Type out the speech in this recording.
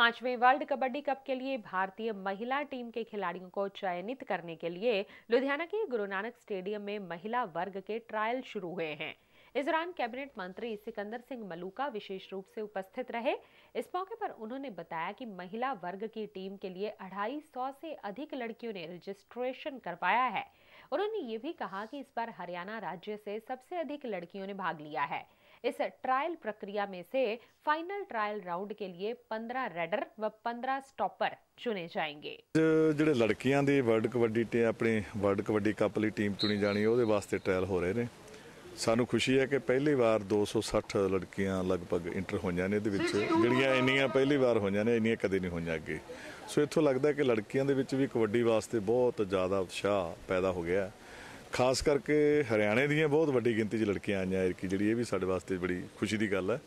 पांचवें world kabaddi cup के लिए भारतीय महिला टीम के खिलाड़ियों को चयनित करने के लिए लुधियाना के गुरु नानक स्टेडियम में महिला वर्ग के ट्रायल शुरू हुए हैं इस दौरान कैबिनेट मंत्री सिकंदर सिंह मलूका विशेष रूप से उपस्थित रहे इस मौके पर उन्होंने बताया कि महिला वर्ग की टीम के लिए अढ़ाई सौ से अधिक लड़कियों ने रजिस्ट्रेशन करवाया है उन्होंने ये भी कहा कि इस बार हरियाणा राज्य से सबसे अधिक लड़कियों ने भाग लिया है इस ट्रायल प्रक्रिया में से फाइनल ट्रायल राउंड के लिए 15 रेडर व 15 स्टॉपर ਚੁਣੇ ਜਾਣਗੇ ਜਿਹੜੇ ਲੜਕੀਆਂ ਦੀ ਵਰਲਡ ਕਬੱਡੀ ਟੀਮ ਆਪਣੀ ਵਰਲਡ ਕਬੱਡੀ ਕੱਪ ਲਈ ਟੀਮ ਚੁਣੀ ਜਾਣੀ ਉਹਦੇ ਵਾਸਤੇ ਟ੍ਰਾਇਲ ਹੋ ਰਹੇ ਨੇ ਸਾਨੂੰ ਖੁਸ਼ੀ ਹੈ ਕਿ ਪਹਿਲੀ ਵਾਰ 260 ਲੜਕੀਆਂ ਲਗਭਗ ਇੰਟਰ ਹੋਈਆਂ ਨੇ ਇਹਦੇ ਵਿੱਚ ਜਿਹੜੀਆਂ ਇੰਨੀਆਂ ਪਹਿਲੀ ਵਾਰ ਹੋਈਆਂ ਨੇ ਇੰਨੀਆਂ ਕਦੇ ਨਹੀਂ ਹੋਈਆਂ ਅੱਗੇ ਸੋ ਇੱਥੋਂ ਲੱਗਦਾ ਕਿ ਲੜਕੀਆਂ ਦੇ ਵਿੱਚ ਵੀ ਕਬੱਡੀ ਵਾਸਤੇ ਬਹੁਤ ਜ਼ਿਆਦਾ ਉਤਸ਼ਾਹ ਪੈਦਾ ਹੋ ਗਿਆ ਖਾਸ ਕਰਕੇ ਹਰਿਆਣੇ ਦੀਆਂ ਬਹੁਤ ਵੱਡੀ ਗਿਣਤੀ 'ਚ ਲੜਕੀਆਂ ਆਈਆਂ ਇਰਕੀ ਜਿਹੜੀ ਇਹ ਵੀ ਸਾਡੇ ਵਾਸਤੇ ਬੜੀ ਖੁਸ਼ੀ ਦੀ ਗੱਲ ਹੈ